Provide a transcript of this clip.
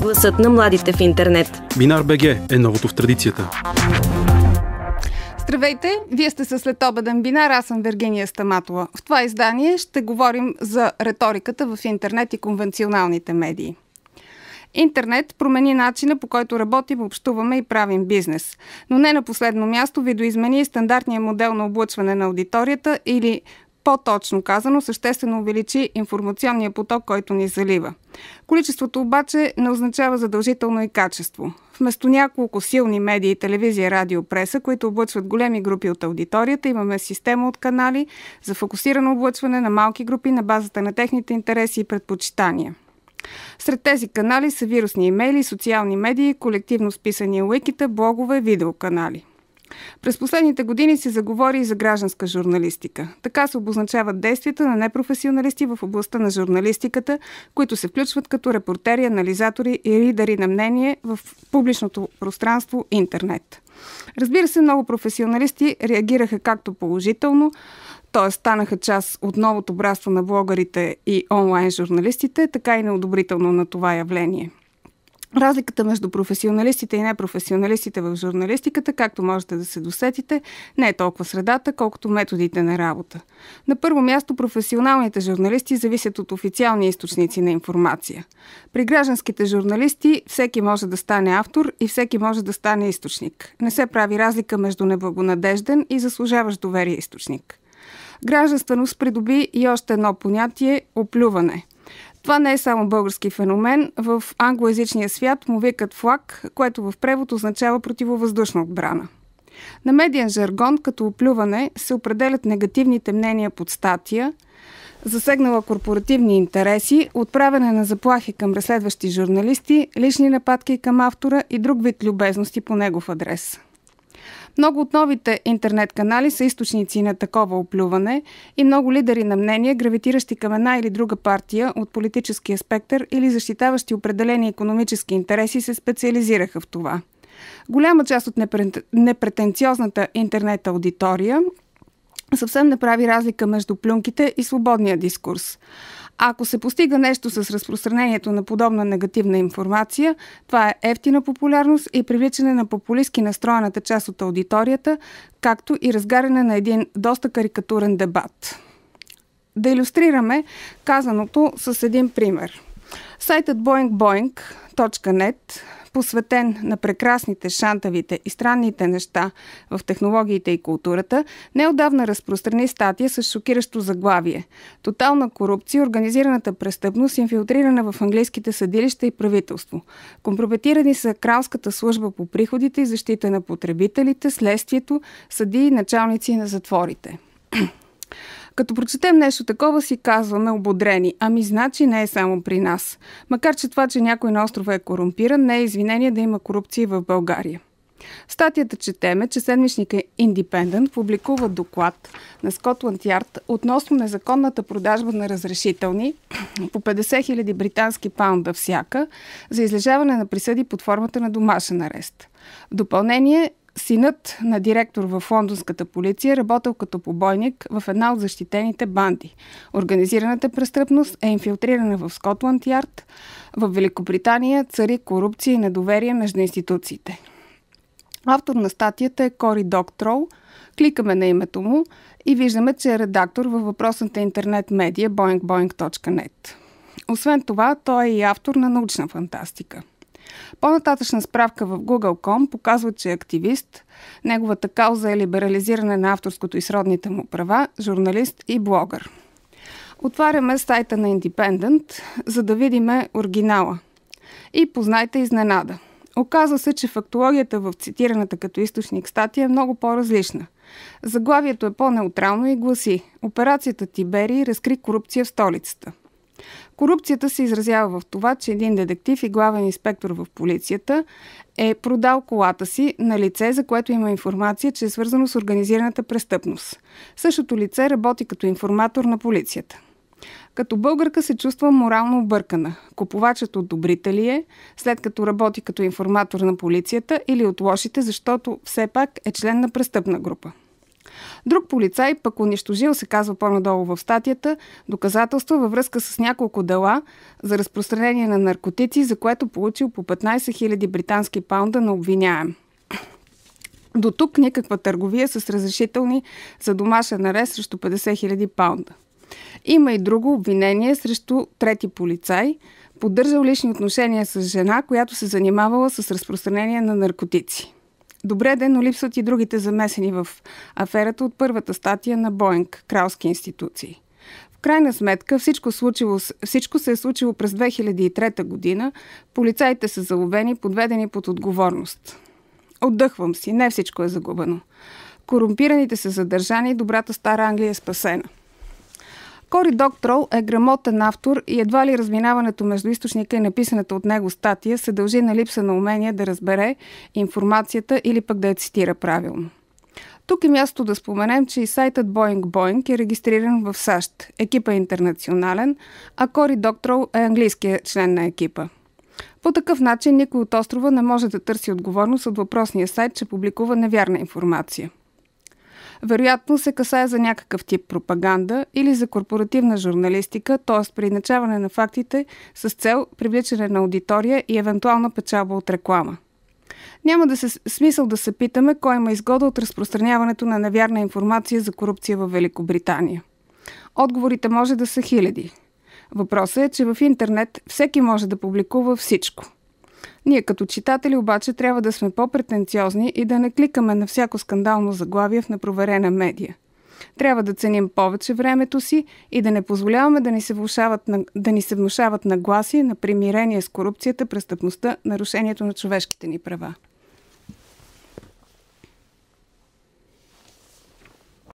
гласът на младите в интернет. Бинар БГ е новото в традицията. Здравейте! Вие сте със следобеден бинар. Аз съм Вергения Стаматова. В това издание ще говорим за риториката в интернет и конвенционалните медии. Интернет промени начина по който работим, общуваме и правим бизнес. Но не на последно място видоизмени стандартния модел на облъчване на аудиторията или по-точно казано, съществено увеличи информационния поток, който ни залива. Количеството обаче не означава задължително и качество. Вместо няколко силни медии, телевизия, радио, преса, които облъчват големи групи от аудиторията, имаме система от канали за фокусирано облъчване на малки групи на базата на техните интереси и предпочитания. Сред тези канали са вирусни имейли, социални медии, колективно списани уикита, блогове, видеоканали – през последните години се заговори и за гражданска журналистика. Така се обозначават действията на непрофесионалисти в областта на журналистиката, които се включват като репортери, анализатори и лидери на мнение в публичното пространство интернет. Разбира се, много професионалисти реагираха както положително, т.е. станаха част от новото братство на блогърите и онлайн журналистите, така и неодобрително на това явление – Разликата между професионалистите и непрофесионалистите в журналистиката, както можете да се досетите, не е толкова средата, колкото методите на работа. На първо място професионалните журналисти зависят от официални източници на информация. При гражданските журналисти всеки може да стане автор и всеки може да стане източник. Не се прави разлика между неблагонадежден и заслужаващ доверие източник. Гражданственост придоби и още едно понятие – оплюване – това не е само български феномен. В англоязичния свят му викат флаг, което в превод означава противовъздушна отбрана. На медиен жаргон, като оплюване, се определят негативните мнения под статия, засегнала корпоративни интереси, отправяне на заплахи към разследващи журналисти, лични нападки към автора и друг вид любезности по негов адрес – много от новите интернет канали са източници на такова оплюване и много лидери на мнение, гравитиращи към една или друга партия от политическия спектър или защитаващи определени економически интереси, се специализираха в това. Голяма част от непретенциозната интернет аудитория съвсем не прави разлика между плюнките и свободния дискурс. Ако се постига нещо с разпространението на подобна негативна информация, това е ефтина популярност и привличане на популистски настроената част от аудиторията, както и разгаряне на един доста карикатурен дебат. Да иллюстрираме казаното с един пример – Сайтът boingboing.net, посветен на прекрасните, шантавите и странните неща в технологиите и културата, неодавна разпространи статия с шокиращо заглавие – Тотална корупция, организираната престъпност, инфилтрирана в английските съдилища и правителство. Компрометирани са Кралската служба по приходите и защита на потребителите, следствието, съди и началници на затворите. Като прочетем нещо такова, си казваме ободрени. Ами значи не е само при нас. Макар че това, че някой на острова е корумпиран, не е извинение да има корупция в България. Статията четеме, че седмичника Independent е публикува доклад на Скотланд Ярд относно незаконната продажба на разрешителни по 50 000 британски паунда всяка за излежаване на присъди под формата на домашен арест. В допълнение Синът на директор в лондонската полиция е работил като побойник в една от защитените банди. Организираната престъпност е инфилтрирана в Скотланд Ярд. В Великобритания цари корупция и недоверие между институциите. Автор на статията е Кори Доктрол. Кликаме на името му и виждаме, че е редактор във въпросната интернет медия boingboing.net. Освен това, той е и автор на научна фантастика – по-нататъчна справка в Google.com показва, че е активист. Неговата кауза е либерализиране на авторското и сродните му права, журналист и блогър. Отваряме сайта на Independent, за да видиме оригинала. И познайте изненада. Оказва се, че фактологията в цитираната като източник статия е много по-различна. Заглавието е по-неутрално и гласи Операцията Тибери разкри корупция в столицата – Корупцията се изразява в това, че един детектив и главен инспектор в полицията е продал колата си на лице, за което има информация, че е свързано с организираната престъпност. Същото лице работи като информатор на полицията. Като българка се чувства морално объркана. Купувачът от добрите ли е, след като работи като информатор на полицията или от лошите, защото все пак е член на престъпна група. Друг полицай, пък унищожил, се казва по-надолу в статията, доказателства във връзка с няколко дела за разпространение на наркотици, за което получил по 15 000 британски паунда на обвиняем. До тук никаква търговия с разрешителни за домашен арест срещу 50 000 паунда. Има и друго обвинение срещу трети полицай, поддържал лични отношения с жена, която се занимавала с разпространение на наркотици. Добре де, но липсват и другите замесени в аферата от първата статия на Боинг, кралски институции. В крайна сметка всичко, случило, всичко се е случило през 2003 година. Полицаите са заловени, подведени под отговорност. Отдъхвам си, не всичко е загубено. Корумпираните са задържани, добрата стара Англия е спасена. Кори Доктрол е грамотен автор и едва ли разминаването между източника и написаната от него статия се дължи на липса на умение да разбере информацията или пък да я цитира правилно. Тук е място да споменем, че и сайтът Boeing Boeing е регистриран в САЩ. Екипа е интернационален, а Кори Доктрол е английският член на екипа. По такъв начин никой от острова не може да търси отговорност от въпросния сайт, че публикува невярна информация – вероятно се касае за някакъв тип пропаганда или за корпоративна журналистика, т.е. приначаване на фактите с цел привличане на аудитория и евентуална печалба от реклама. Няма да се смисъл да се питаме кой има изгода от разпространяването на невярна информация за корупция в Великобритания. Отговорите може да са хиляди. Въпросът е, че в интернет всеки може да публикува всичко – ние като читатели обаче трябва да сме по-претенциозни и да не кликаме на всяко скандално заглавие в непроверена медия. Трябва да ценим повече времето си и да не позволяваме да ни се, влушават да ни се внушават нагласи на примирение с корупцията, престъпността, нарушението на човешките ни права.